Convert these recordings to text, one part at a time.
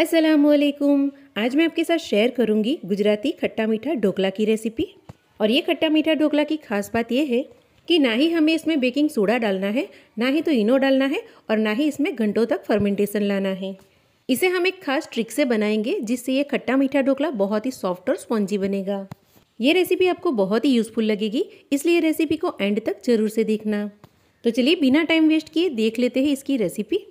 असलकुम आज मैं आपके साथ शेयर करूंगी गुजराती खट्टा मीठा ढोकला की रेसिपी और ये खट्टा मीठा ढोकला की खास बात यह है कि ना ही हमें इसमें बेकिंग सोडा डालना है ना ही तो इनो डालना है और ना ही इसमें घंटों तक फर्मेंटेशन लाना है इसे हम एक खास ट्रिक से बनाएंगे जिससे ये खट्टा मीठा ढोकला बहुत ही सॉफ्ट और स्पॉन्जी बनेगा ये रेसिपी आपको बहुत ही यूज़फुल लगेगी इसलिए रेसिपी को एंड तक जरूर से देखना तो चलिए बिना टाइम वेस्ट किए देख लेते हैं इसकी रेसिपी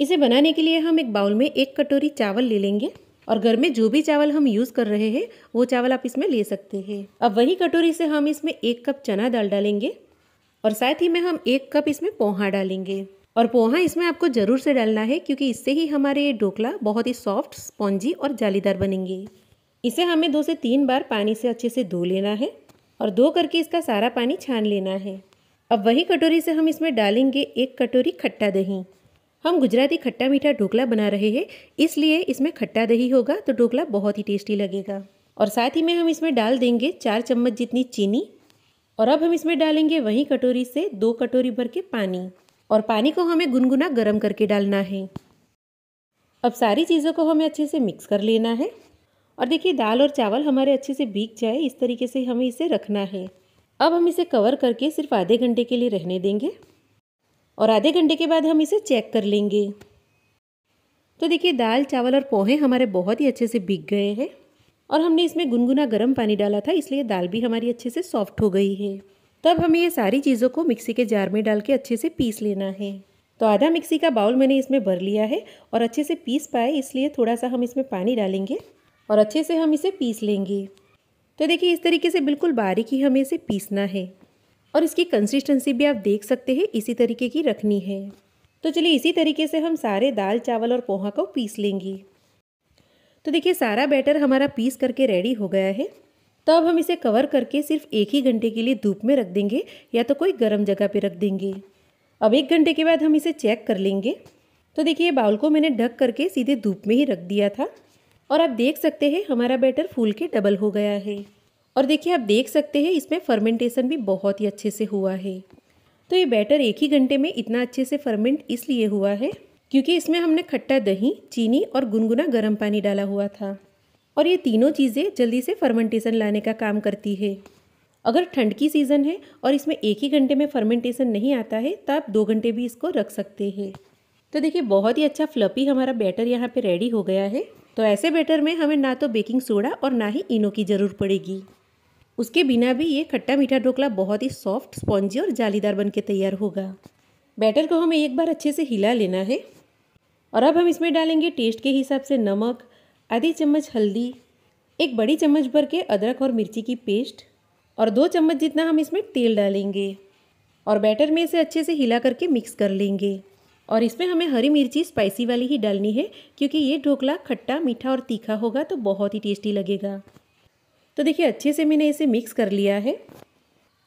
इसे बनाने के लिए हम एक बाउल में एक कटोरी चावल ले लेंगे और घर में जो भी चावल हम यूज़ कर रहे हैं वो चावल आप इसमें ले सकते हैं अब वही कटोरी से हम इसमें एक कप चना दाल डालेंगे और साथ ही में हम एक कप इसमें पोहा डालेंगे और पोहा इसमें आपको ज़रूर से डालना है क्योंकि इससे ही हमारे ये ढोकला बहुत ही सॉफ्ट स्पॉन्जी और जालीदार बनेंगे इसे हमें दो से तीन बार पानी से अच्छे से धो लेना है और धो करके इसका सारा पानी छान लेना है अब वही कटोरी से हम इसमें डालेंगे एक कटोरी खट्टा दही हम गुजराती खट्टा मीठा ढोकला बना रहे हैं इसलिए इसमें खट्टा दही होगा तो ढोकला बहुत ही टेस्टी लगेगा और साथ ही में हम इसमें डाल देंगे चार चम्मच जितनी चीनी और अब हम इसमें डालेंगे वहीं कटोरी से दो कटोरी भर के पानी और पानी को हमें गुनगुना गर्म करके डालना है अब सारी चीज़ों को हमें अच्छे से मिक्स कर लेना है और देखिए दाल और चावल हमारे अच्छे से भीग जाए इस तरीके से हमें इसे रखना है अब हम इसे कवर करके सिर्फ आधे घंटे के लिए रहने देंगे और आधे घंटे के बाद हम इसे चेक कर लेंगे तो देखिए दाल चावल और पोहे हमारे बहुत ही अच्छे से बिक गए हैं और हमने इसमें गुनगुना गर्म पानी डाला था इसलिए दाल भी हमारी अच्छे से सॉफ्ट हो गई है तब हमें ये सारी चीज़ों को मिक्सी के जार में डाल के अच्छे से पीस लेना है तो आधा मिक्सी का बाउल मैंने इसमें भर लिया है और अच्छे से पीस पाए इसलिए थोड़ा सा हम इसमें पानी डालेंगे और अच्छे से हम इसे पीस लेंगे तो देखिए इस तरीके से बिल्कुल बारीक ही हमें इसे पीसना है और इसकी कंसिस्टेंसी भी आप देख सकते हैं इसी तरीके की रखनी है तो चलिए इसी तरीके से हम सारे दाल चावल और पोहा को पीस लेंगे तो देखिए सारा बैटर हमारा पीस करके रेडी हो गया है तो अब हम इसे कवर करके सिर्फ एक ही घंटे के लिए धूप में रख देंगे या तो कोई गर्म जगह पर रख देंगे अब एक घंटे के बाद हम इसे चेक कर लेंगे तो देखिए बाउल को मैंने ढक करके सीधे धूप में ही रख दिया था और आप देख सकते हैं हमारा बैटर फूल के डबल हो गया है और देखिए आप देख सकते हैं इसमें फर्मेंटेशन भी बहुत ही अच्छे से हुआ है तो ये बैटर एक ही घंटे में इतना अच्छे से फर्मेंट इसलिए हुआ है क्योंकि इसमें हमने खट्टा दही चीनी और गुनगुना गर्म पानी डाला हुआ था और ये तीनों चीज़ें जल्दी से फर्मेंटेशन लाने का काम करती है अगर ठंड की सीज़न है और इसमें एक ही घंटे में फर्मेंटेशन नहीं आता है तो आप दो घंटे भी इसको रख सकते हैं तो देखिए बहुत ही अच्छा फ्लपी हमारा बैटर यहाँ पे रेडी हो गया है तो ऐसे बैटर में हमें ना तो बेकिंग सोडा और ना ही इनो की ज़रूर पड़ेगी उसके बिना भी ये खट्टा मीठा ढोकला बहुत ही सॉफ्ट स्पॉन्जी और जालीदार बन के तैयार होगा बैटर को हमें एक बार अच्छे से हिला लेना है और अब हम इसमें डालेंगे टेस्ट के हिसाब से नमक आधी चम्मच हल्दी एक बड़ी चम्मच भर के अदरक और मिर्ची की पेस्ट और दो चम्मच जितना हम इसमें तेल डालेंगे और बैटर में इसे अच्छे से हिला करके मिक्स कर लेंगे और इसमें हमें हरी मिर्ची स्पाइसी वाली ही डालनी है क्योंकि ये ढोकला खट्टा मीठा और तीखा होगा तो बहुत ही टेस्टी लगेगा तो देखिए अच्छे से मैंने इसे मिक्स कर लिया है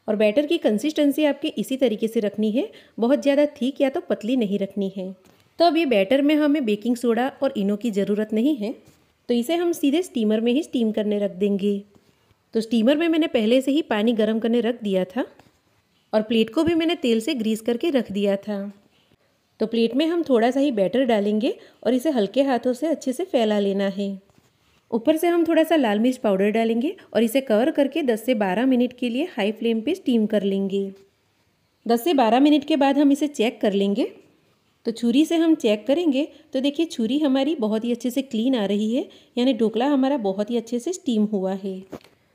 और बैटर की कंसिस्टेंसी आपके इसी तरीके से रखनी है बहुत ज़्यादा थीक या तो पतली नहीं रखनी है तो अब ये बैटर में हमें बेकिंग सोडा और इनो की ज़रूरत नहीं है तो इसे हम सीधे स्टीमर में ही स्टीम करने रख देंगे तो स्टीमर में मैंने पहले से ही पानी गर्म करने रख दिया था और प्लेट को भी मैंने तेल से ग्रीस करके रख दिया था तो प्लेट में हम थोड़ा सा ही बैटर डालेंगे और इसे हल्के हाथों से अच्छे से फैला लेना है ऊपर से हम थोड़ा सा लाल मिर्च पाउडर डालेंगे और इसे कवर करके 10 से 12 मिनट के लिए हाई फ्लेम पे स्टीम कर लेंगे 10 से 12 मिनट के बाद हम इसे चेक कर लेंगे तो छुरी से हम चेक करेंगे तो देखिए छुरी हमारी बहुत ही अच्छे से क्लीन आ रही है यानी ढोकला हमारा बहुत ही अच्छे से स्टीम हुआ है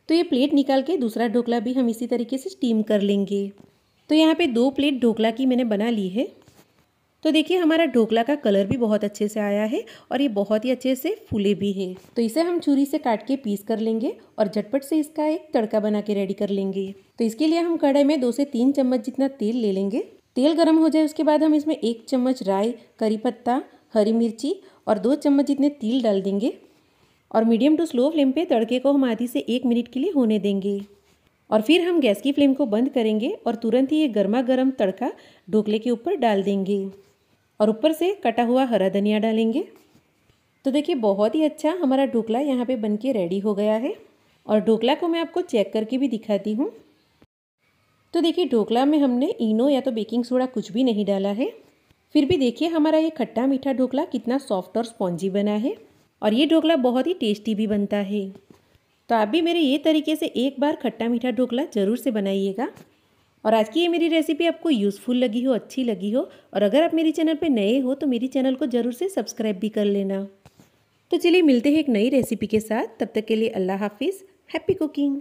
तो ये प्लेट निकाल के दूसरा ढोकला भी हम इसी तरीके से स्टीम कर लेंगे तो यहाँ पे दो प्लेट ढोकला की मैंने बना ली है तो देखिए हमारा ढोकला का कलर भी बहुत अच्छे से आया है और ये बहुत ही अच्छे से फूले भी हैं तो इसे हम छुरी से काट के पीस कर लेंगे और झटपट से इसका एक तड़का बना के रेडी कर लेंगे तो इसके लिए हम कढ़ाई में दो से तीन चम्मच जितना तेल ले लेंगे तेल गर्म हो जाए उसके बाद हम इसमें एक चम्मच राय करी पत्ता हरी मिर्ची और दो चम्मच जितने तिल डाल देंगे और मीडियम टू स्लो फ्लेम पर तड़के को हम आधी से एक मिनट के लिए होने देंगे और फिर हम गैस की फ्लेम को बंद करेंगे और तुरंत ही ये गर्मा गर्म तड़का ढोकले के ऊपर डाल देंगे और ऊपर से कटा हुआ हरा धनिया डालेंगे तो देखिए बहुत ही अच्छा हमारा ढोकला यहाँ पे बनके रेडी हो गया है और ढोकला को मैं आपको चेक करके भी दिखाती हूँ तो देखिए ढोकला में हमने इनो या तो बेकिंग सोडा कुछ भी नहीं डाला है फिर भी देखिए हमारा ये खट्टा मीठा ढोकला कितना सॉफ्ट और स्पॉन्जी बना है और ये ढोकला बहुत ही टेस्टी भी बनता है तो आप भी मेरे ये तरीके से एक बार खट्टा मीठा ढोकला ज़रूर से बनाइएगा और आज की ये मेरी रेसिपी आपको यूज़फुल लगी हो अच्छी लगी हो और अगर आप मेरे चैनल पे नए हो तो मेरी चैनल को ज़रूर से सब्सक्राइब भी कर लेना तो चलिए मिलते हैं एक नई रेसिपी के साथ तब तक के लिए अल्लाह हाफिज़ हैप्पी कुकिंग